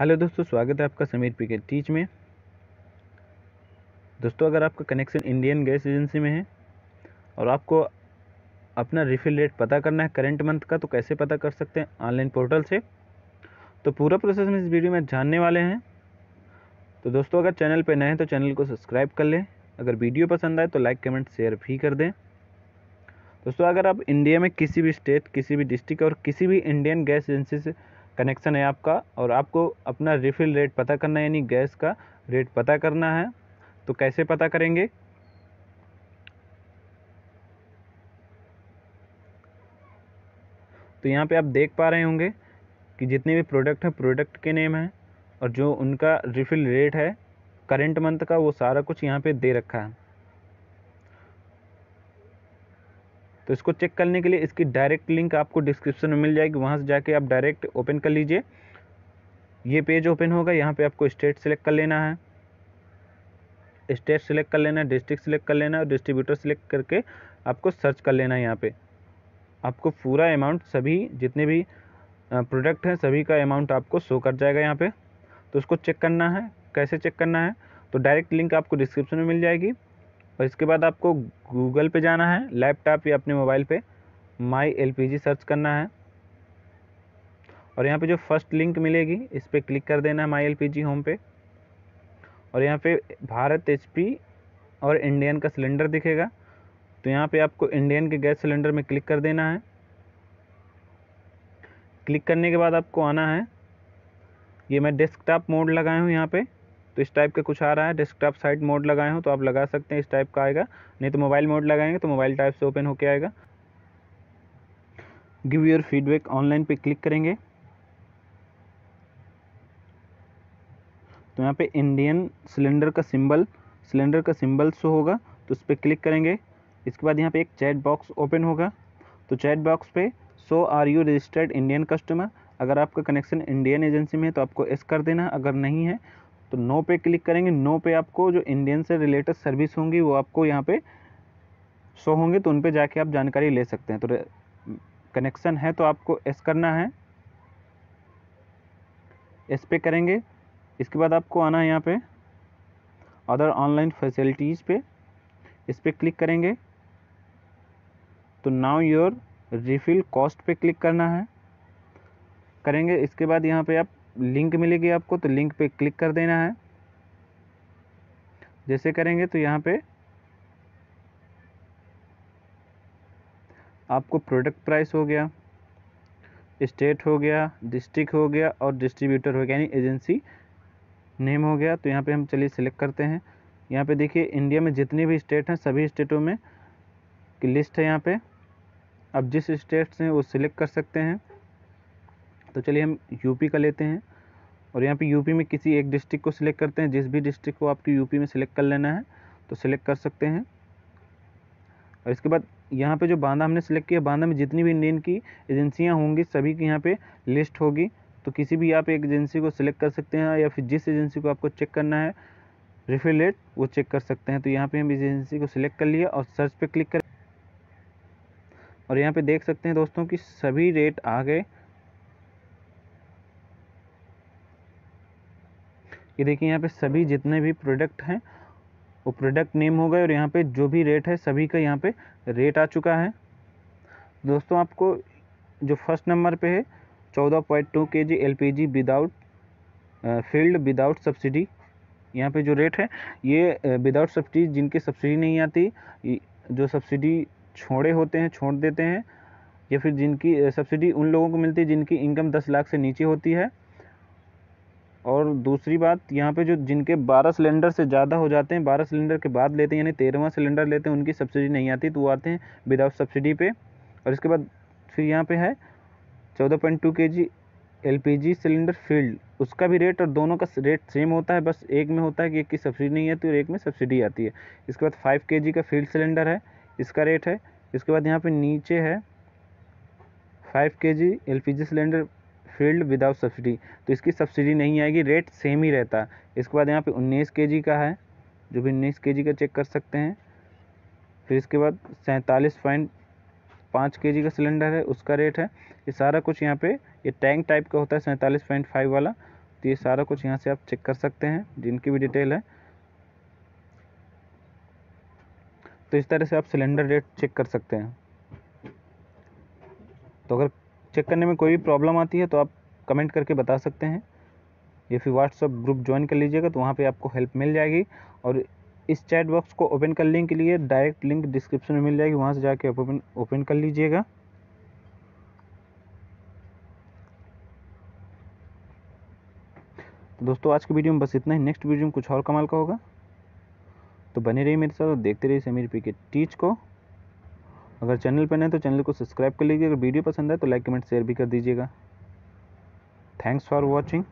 hello दोस्तों स्वागत है आपका समीर पी के टीच में दोस्तों अगर आपका कनेक्शन इंडियन गैस एजेंसी में है और आपको अपना रिफिल रेट पता करना है करंट मंथ का तो कैसे पता कर सकते हैं ऑनलाइन पोर्टल से तो पूरा प्रोसेस में इस वीडियो में जानने वाले हैं तो दोस्तों अगर चैनल पर नए हैं तो चैनल को सब्सक्राइब कर लें अगर वीडियो पसंद आए तो लाइक कमेंट शेयर भी कर दें दोस्तों अगर आप इंडिया में किसी भी स्टेट किसी भी डिस्ट्रिक्ट और किसी भी इंडियन गैस एजेंसी से कनेक्शन है आपका और आपको अपना रिफ़िल रेट पता करना है यानी गैस का रेट पता करना है तो कैसे पता करेंगे तो यहाँ पे आप देख पा रहे होंगे कि जितने भी प्रोडक्ट हैं प्रोडक्ट के नेम हैं और जो उनका रिफ़िल रेट है करेंट मंथ का वो सारा कुछ यहाँ पे दे रखा है तो इसको चेक करने के लिए इसकी डायरेक्ट लिंक आपको डिस्क्रिप्शन में मिल जाएगी वहाँ से जाके आप डायरेक्ट ओपन कर लीजिए ये पेज ओपन होगा यहाँ पे आपको स्टेट सेलेक्ट कर लेना है स्टेट सेलेक्ट कर लेना है डिस्ट्रिक्ट सेलेक्ट कर लेना है और डिस्ट्रीब्यूटर सेलेक्ट करके आपको सर्च कर लेना है यहाँ पे आपको पूरा अमाउंट सभी जितने भी प्रोडक्ट हैं सभी का अमाउंट आपको शो कर जाएगा यहाँ पे तो उसको चेक करना है कैसे चेक करना है तो डायरेक्ट लिंक आपको डिस्क्रिप्शन में मिल जाएगी और इसके बाद आपको गूगल पे जाना है लैपटॉप या अपने मोबाइल पे माई एल सर्च करना है और यहाँ पे जो फर्स्ट लिंक मिलेगी इस पर क्लिक कर देना है माई एल होम पे और यहाँ पे भारत एच और इंडियन का सिलेंडर दिखेगा तो यहाँ पे आपको इंडियन के गैस सिलेंडर में क्लिक कर देना है क्लिक करने के बाद आपको आना है ये मैं डेस्कटॉप मोड लगाया हूँ यहाँ पर तो इस टाइप का कुछ आ रहा है डेस्कटॉप साइड मोड लगाए हो तो आप लगा सकते हैं इस टाइप का आएगा नहीं तो मोबाइल मोड लगाएंगे तो मोबाइल टाइप से ओपन होके आएगा गिव योर फीडबैक ऑनलाइन पे क्लिक करेंगे तो यहाँ पे इंडियन सिलेंडर का सिंबल सिलेंडर का सिंबल शो होगा तो उस पर क्लिक करेंगे इसके बाद यहाँ पे एक चैट बॉक्स ओपन होगा तो चैट बॉक्स पे so are you registered Indian customer अगर आपका कनेक्शन इंडियन एजेंसी में है तो आपको एस कर देना अगर नहीं है तो नो पे क्लिक करेंगे नो पे आपको जो इंडियन से रिलेटेड सर्विस होंगी वो आपको यहाँ पे शो होंगे तो उन पे जाके आप जानकारी ले सकते हैं तो कनेक्शन है तो आपको एस करना है एस पे करेंगे इसके बाद आपको आना है यहाँ पे अदर ऑनलाइन फैसिलिटीज़ पे इस पर क्लिक करेंगे तो नाउ योर रिफ़िल कॉस्ट पे क्लिक करना है करेंगे इसके बाद यहाँ पे आप लिंक मिलेगी आपको तो लिंक पे क्लिक कर देना है जैसे करेंगे तो यहाँ पे आपको प्रोडक्ट प्राइस हो गया स्टेट हो गया डिस्ट्रिक्ट हो गया और डिस्ट्रीब्यूटर हो गया यानी एजेंसी नेम हो गया तो यहाँ पे हम चलिए सिलेक्ट करते हैं यहाँ पे देखिए इंडिया में जितने भी स्टेट हैं सभी स्टेटों में की लिस्ट है यहाँ पे आप जिस स्टेट से वो सिलेक्ट कर सकते हैं तो चलिए हम यूपी का लेते हैं और यहाँ पे यूपी में किसी एक डिस्ट्रिक्ट को सिलेक्ट करते हैं जिस भी डिस्ट्रिक्ट को आपकी यूपी में सिलेक्ट कर लेना है तो सिलेक्ट कर सकते हैं और इसके बाद यहाँ पे जो बांदा हमने सिलेक्ट किया बांदा में जितनी भी इंडियन की एजेंसियाँ होंगी सभी की यहाँ पे लिस्ट होगी तो किसी भी आप एक एजेंसी को सिलेक्ट कर सकते हैं या फिर जिस एजेंसी को आपको चेक करना है रिफिलेट वो चेक कर सकते हैं तो यहाँ पर हम इस एजेंसी को सिलेक्ट कर लिया और सर्च पर क्लिक कर और यहाँ पे देख सकते हैं दोस्तों कि सभी रेट आ गए ये देखिए यहाँ पे सभी जितने भी प्रोडक्ट हैं वो प्रोडक्ट नेम हो गए और यहाँ पे जो भी रेट है सभी का यहाँ पे रेट आ चुका है दोस्तों आपको जो फर्स्ट नंबर पे है चौदह point two K G L P G without field without subsidy यहाँ पे जो रेट है ये विदाउट सब्सिडी जिनकी सब्सिडी नहीं आती जो सब्सिडी छोड़े होते हैं छोड़ देते हैं या फिर जिनकी सब्सिडी उन लोगों को मिलती है जिनकी इनकम दस लाख से नीचे होती है और दूसरी बात यहाँ पे जो जिनके बारह सिलेंडर से ज़्यादा हो जाते हैं बारह सिलेंडर के बाद लेते हैं यानी तेरहवा सिलेंडर लेते हैं उनकी सब्सिडी नहीं आती तो वो आते हैं विदाउट सब्सिडी पे और इसके बाद फिर यहाँ पे है चौदह point two K G L P G cylinder field उसका भी रेट और दोनों का रेट सेम होता है बस एक में होता है कि एक की सब्सिडी नहीं आती और एक में सब्सिडी आती है इसके बाद फाइव के जी का फील्ड सिलेंडर है इसका रेट है इसके बाद यहाँ पर नीचे है five K G L P G cylinder field without subsidy तो इसकी सब्सिडी नहीं आएगी रेट सेम ही रहता है इसके बाद यहाँ पे 19 के का है जो भी उन्नीस के का चेक कर सकते हैं फिर इसके बाद सैंतालीस पॉइंट पाँच के का सिलेंडर है उसका रेट है ये सारा कुछ यहाँ पे ये टैंक टाइप का होता है सैंतालीस पॉइंट फाइव वाला तो ये सारा कुछ यहाँ से आप चेक कर सकते हैं जिनकी भी डिटेल है तो इस तरह से आप सिलेंडर रेट चेक कर सकते हैं तो अगर चेक करने में कोई भी प्रॉब्लम आती है तो आप कमेंट करके बता सकते हैं या फिर व्हाट्सअप ग्रुप ज्वाइन कर लीजिएगा तो वहाँ पे आपको हेल्प मिल जाएगी और इस चैट बॉक्स को ओपन करने के लिए डायरेक्ट लिंक डिस्क्रिप्शन में मिल जाएगी वहाँ से जाके आप ओपन ओपन कर लीजिएगा तो दोस्तों आज की वीडियो में बस इतना ही नेक्स्ट वीडियो में कुछ और कमाल का होगा तो बने रहिए मेरे साथ और देखते रहिए समीर पी के टीच को अगर चैनल पर नए तो चैनल को सब्सक्राइब कर लीजिए अगर वीडियो पसंद है तो लाइक कमेंट शेयर भी कर दीजिएगा थैंक्स फॉर वॉचिंग